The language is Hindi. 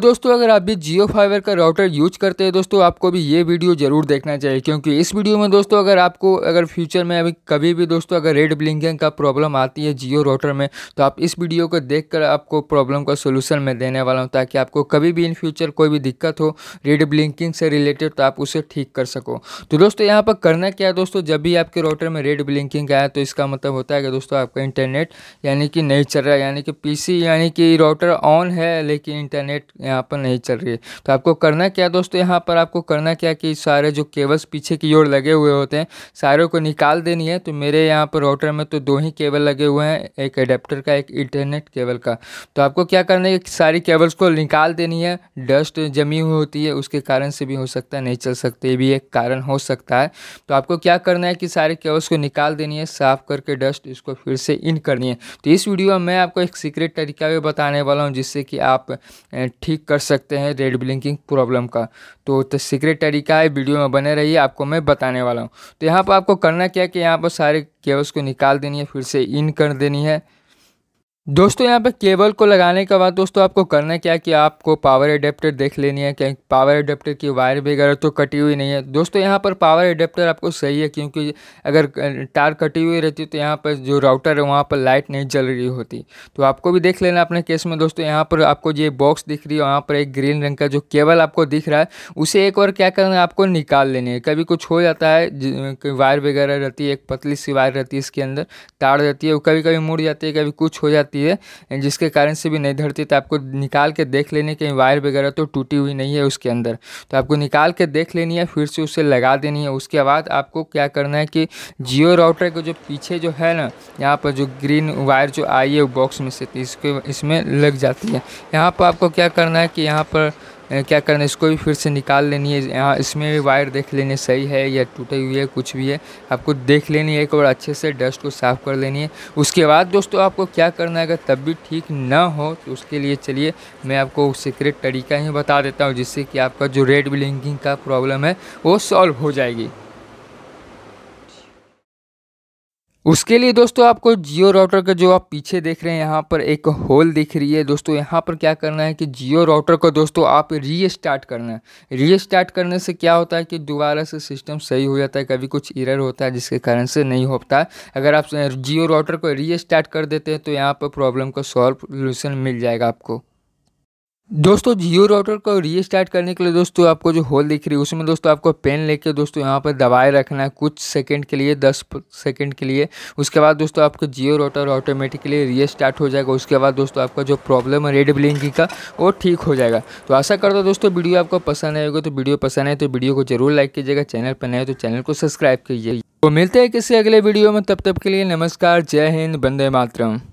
दोस्तों अगर आप भी जियो फाइबर का राउटर यूज करते हैं दोस्तों आपको भी ये वीडियो ज़रूर देखना चाहिए क्योंकि इस वीडियो में दोस्तों अगर आपको अगर फ्यूचर में अभी कभी भी दोस्तों अगर रेड ब्लिंकिंग का प्रॉब्लम आती है जियो राउटर में तो आप इस वीडियो को देख आपको प्रॉब्लम का सोल्यूशन मैं देने वाला हूँ ताकि आपको कभी भी इन फ्यूचर कोई भी दिक्कत हो रेड ब्लिंकिंग से रिलेटेड तो आप उसे ठीक कर सको तो दोस्तों यहाँ पर करना क्या है दोस्तों जब भी आपके राउटर में रेड ब्लिंकिंग आया तो इसका मतलब होता है कि दोस्तों आपका इंटरनेट यानी कि नहीं चल रहा है यानी कि पी यानी कि राउटर ऑन है लेकिन इंटरनेट यहाँ पर नहीं चल रही है तो आपको करना क्या दोस्तों यहाँ पर आपको करना क्या कि सारे जो केबल्स पीछे की ओर लगे हुए होते हैं सारे को निकाल देनी है तो मेरे यहाँ पर राउटर में तो दो ही केबल लगे हुए हैं एक अडेप्टर का एक इंटरनेट केबल का तो आपको क्या करना है सारी केबल्स को निकाल देनी है डस्ट जमी हुई होती है उसके कारण से भी हो सकता है नहीं चल सकते ये भी एक कारण हो सकता है तो आपको क्या करना है कि सारे केबल्स को निकाल देनी है साफ़ करके डस्ट इसको फिर से इन करनी है तो इस वीडियो में मैं आपको एक सीक्रेट तरीका भी बताने वाला हूँ जिससे कि आप ठीक ठीक कर सकते हैं रेड ब्लिंकिंग प्रॉब्लम का तो तो सीक्रेट तरीका है वीडियो में बने रहिए आपको मैं बताने वाला हूँ तो यहाँ पर आपको करना क्या है कि यहाँ पर सारे केवल्स को निकाल देनी है फिर से इन कर देनी है दोस्तों यहाँ पे केबल को लगाने के बाद दोस्तों आपको करना क्या कि आपको पावर एडेप्टर देख लेनी है क्या पावर एडेप्टर की वायर वगैरह तो कटी हुई नहीं है दोस्तों यहाँ पर पावर एडेप्टर आपको सही है क्योंकि अगर तार कटी हुई रहती तो यहाँ पर जो राउटर है वहाँ पर लाइट नहीं जल रही होती तो आपको भी देख लेना अपने केस में दोस्तों यहाँ पर आपको ये बॉक्स दिख रही है वहाँ पर एक ग्रीन रंग का जो केबल आपको दिख रहा है उसे एक और क्या करना है आपको निकाल लेनी है कभी कुछ हो जाता है वायर वगैरह रहती है एक पतली सी वायर रहती है इसके अंदर तार रहती है कभी कभी मुड़ जाती है कभी कुछ हो जाती है होती है जिसके कारण से भी नहीं धरती तो आपको निकाल के देख लेने के वायर वगैरह तो टूटी हुई नहीं है उसके अंदर तो आपको निकाल के देख लेनी है फिर से उसे लगा देनी है उसके बाद आपको क्या करना है कि जियो राउटर को जो पीछे जो है ना यहाँ पर जो ग्रीन वायर जो आई है बॉक्स में से इसके इसमें लग जाती है यहाँ पर आपको क्या करना है कि यहाँ पर क्या करना है इसको भी फिर से निकाल लेनी है यहाँ इसमें भी वायर देख लेनी सही है या टूटे हुई है कुछ भी है आपको देख लेनी है एक बार अच्छे से डस्ट को साफ़ कर लेनी है उसके बाद दोस्तों आपको क्या करना है अगर तब भी ठीक ना हो तो उसके लिए चलिए मैं आपको सीक्रेट तरीका ही बता देता हूँ जिससे कि आपका जो रेड ब्लिंकिंग का प्रॉब्लम है वो सॉल्व हो जाएगी उसके लिए दोस्तों आपको जियो राउटर का जो आप पीछे देख रहे हैं यहाँ पर एक होल दिख रही है दोस्तों यहाँ पर क्या करना है कि जियो राउटर को दोस्तों आप रीस्टार्ट करना है रीस्टार्ट करने से क्या होता है कि दोबारा से सिस्टम सही हो जाता है कभी कुछ इरर होता है जिसके कारण से नहीं हो पाता अगर आप जियो राउटर को रीस्टार्ट कर देते हैं तो यहाँ पर प्रॉब्लम का सॉल्व सोल्यूशन मिल जाएगा आपको दोस्तों जियो राउटर को रीस्टार्ट करने के लिए दोस्तों आपको जो होल दिख रही है उसमें दोस्तों आपको पेन लेके दोस्तों यहाँ पर दबाए रखना है कुछ सेकंड के लिए दस सेकंड के लिए उसके बाद दोस्तों आपको जियो राउटर ऑटोमेटिकली रीस्टार्ट हो जाएगा उसके बाद दोस्तों आपका जो प्रॉब्लम है रेड ब्लिंकिंग का वो ठीक हो जाएगा तो आशा करता हूँ दोस्तों वीडियो आपको पसंद आएगा तो वीडियो पसंद आए तो वीडियो को जरूर लाइक कीजिएगा चैनल पर नए तो चैनल को सब्सक्राइब कीजिए तो मिलते हैं किसी अगले वीडियो में तब तक के लिए नमस्कार जय हिंद बंदे मातरम